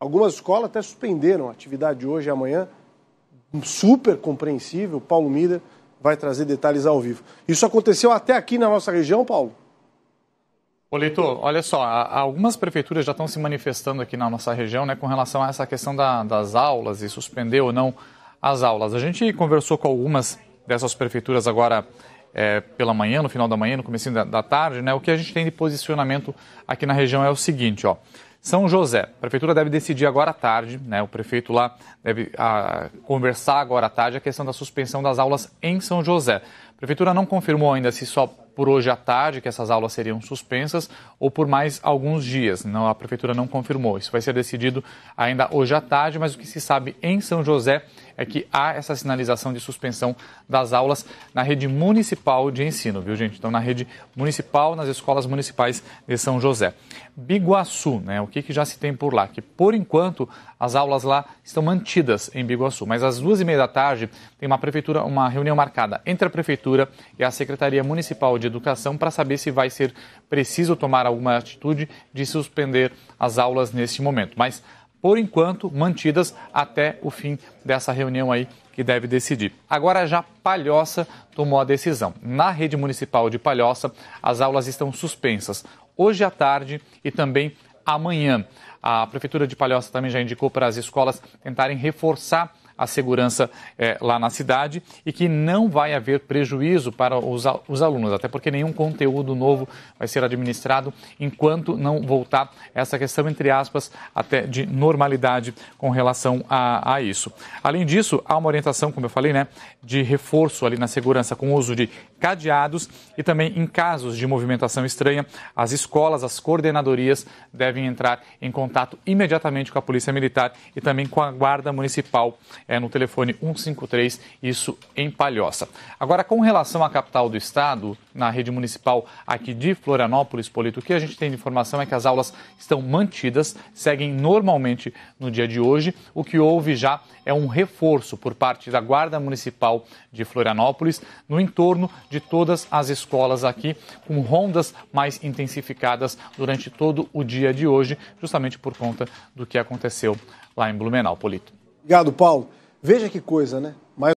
Algumas escolas até suspenderam a atividade de hoje e amanhã. Super compreensível. Paulo Miller vai trazer detalhes ao vivo. Isso aconteceu até aqui na nossa região, Paulo? Polito, olha só, algumas prefeituras já estão se manifestando aqui na nossa região né, com relação a essa questão da, das aulas e suspender ou não as aulas. A gente conversou com algumas dessas prefeituras agora é, pela manhã, no final da manhã, no começo da, da, tarde, né, o que a gente tem de posicionamento aqui na região é o seguinte, ó. São José, a prefeitura deve decidir agora à tarde, né? O prefeito lá deve a, ah, conversar agora à tarde a questão da suspensão das aulas em São José. A prefeitura não confirmou ainda se só por hoje à tarde que essas aulas seriam suspensas ou por mais alguns dias. Não, a prefeitura não confirmou. Isso vai ser decidido ainda hoje à tarde, mas o que se sabe em São José é que há essa sinalização de suspensão das aulas na rede municipal de ensino, viu, gente? Então, na rede municipal, nas escolas municipais de São José. Biguaçu, né? O que, que já se tem por lá? Que, por enquanto, as aulas lá estão mantidas em Biguaçu, mas às duas e meia da tarde tem uma prefeitura, uma reunião marcada entre a prefeitura e a Secretaria Municipal de Educação para saber se vai ser preciso tomar alguma atitude de suspender as aulas neste momento. Mas por enquanto, mantidas até o fim dessa reunião aí que deve decidir. Agora já Palhoça tomou a decisão. Na rede municipal de Palhoça, as aulas estão suspensas hoje à tarde e também amanhã. A prefeitura de Palhoça também já indicou para as escolas tentarem reforçar a segurança é, lá na cidade e que não vai haver prejuízo para os, os alunos, até porque nenhum conteúdo novo vai ser administrado enquanto não voltar essa questão, entre aspas, até de normalidade com relação a, a isso. Além disso, há uma orientação, como eu falei, né, de reforço ali na segurança com o uso de cadeados e também em casos de movimentação estranha, as escolas, as coordenadorias devem entrar em contato imediatamente com a Polícia Militar e também com a Guarda Municipal é no telefone 153, isso em Palhoça. Agora, com relação à capital do estado, na rede municipal aqui de Florianópolis, Polito, o que a gente tem de informação é que as aulas estão mantidas, seguem normalmente no dia de hoje. O que houve já é um reforço por parte da Guarda Municipal de Florianópolis no entorno de todas as escolas aqui, com rondas mais intensificadas durante todo o dia de hoje, justamente por conta do que aconteceu lá em Blumenau, Polito. Obrigado, Paulo. Veja que coisa, né?